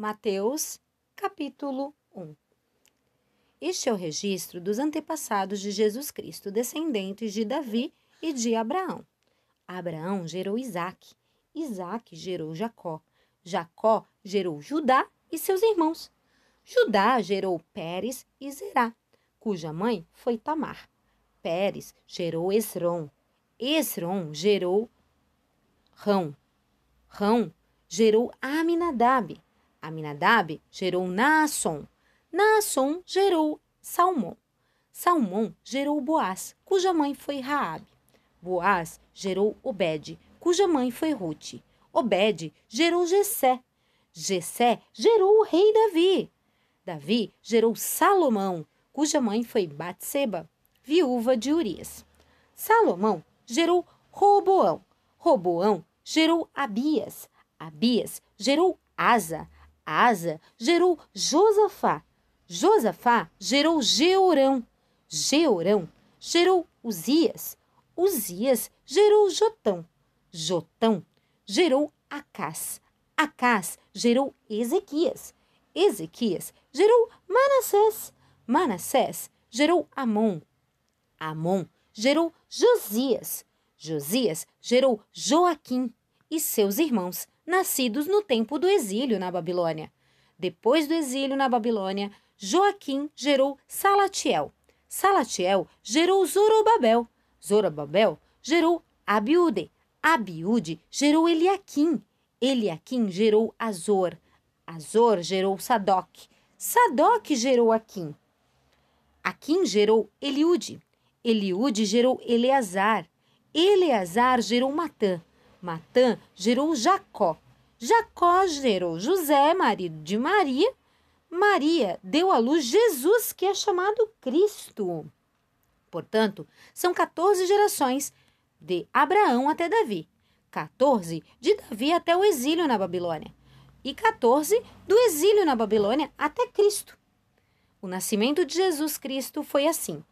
Mateus, capítulo 1. Este é o registro dos antepassados de Jesus Cristo, descendentes de Davi e de Abraão. Abraão gerou Isaac, Isaac gerou Jacó, Jacó gerou Judá e seus irmãos. Judá gerou Pérez e Zerá, cuja mãe foi Tamar. Pérez gerou Esron, Esron gerou Rão, Rão gerou Aminadab, Aminadab gerou Naasson. Naasson gerou Salmão. Salmão gerou Boaz, cuja mãe foi Raabe. Boaz gerou Obed, cuja mãe foi Ruth. Obed gerou Jessé. Jessé gerou o rei Davi. Davi gerou Salomão, cuja mãe foi Batseba, viúva de Urias. Salomão gerou Roboão. Roboão gerou Abias. Abias gerou Asa. Asa gerou Josafá. Josafá gerou Georão. Georão gerou Uzias. Uzias gerou Jotão. Jotão gerou Acás. Acás gerou Ezequias. Ezequias gerou Manassés. Manassés gerou Amon. Amon gerou Josias. Josias gerou Joaquim e seus irmãos nascidos no tempo do exílio na Babilônia. Depois do exílio na Babilônia, Joaquim gerou Salatiel. Salatiel gerou Zorobabel. Zorobabel gerou Abiúde. Abiúde gerou Eliaquim. Eliaquim gerou Azor. Azor gerou Sadoc. Sadoc gerou Aquim. Aquim gerou Eliude. Eliude gerou Eleazar. Eleazar gerou Matã. Matã gerou Jacó. Jacó gerou José, marido de Maria. Maria deu à luz Jesus, que é chamado Cristo. Portanto, são 14 gerações, de Abraão até Davi, 14 de Davi até o exílio na Babilônia, e 14 do exílio na Babilônia até Cristo. O nascimento de Jesus Cristo foi assim.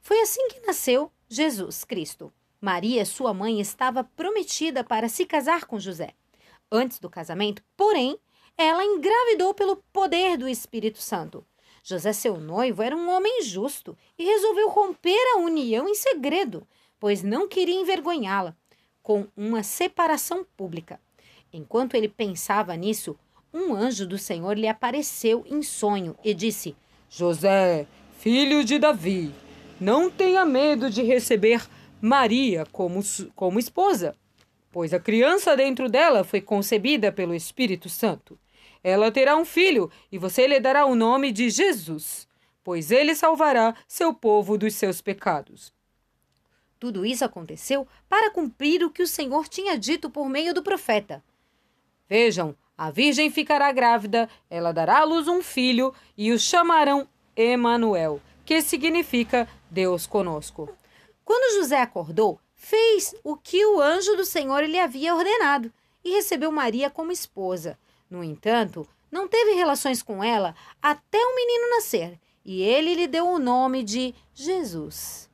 Foi assim que nasceu Jesus Cristo. Maria, sua mãe, estava prometida para se casar com José. Antes do casamento, porém, ela engravidou pelo poder do Espírito Santo. José, seu noivo, era um homem justo e resolveu romper a união em segredo, pois não queria envergonhá-la com uma separação pública. Enquanto ele pensava nisso, um anjo do Senhor lhe apareceu em sonho e disse: José, filho de Davi, não tenha medo de receber Maria como, como esposa, pois a criança dentro dela foi concebida pelo Espírito Santo. Ela terá um filho e você lhe dará o nome de Jesus, pois ele salvará seu povo dos seus pecados. Tudo isso aconteceu para cumprir o que o Senhor tinha dito por meio do profeta. Vejam, a virgem ficará grávida, ela dará à luz um filho e o chamarão Emanuel, que significa Deus conosco. Quando José acordou, fez o que o anjo do Senhor lhe havia ordenado e recebeu Maria como esposa. No entanto, não teve relações com ela até o menino nascer, e ele lhe deu o nome de Jesus.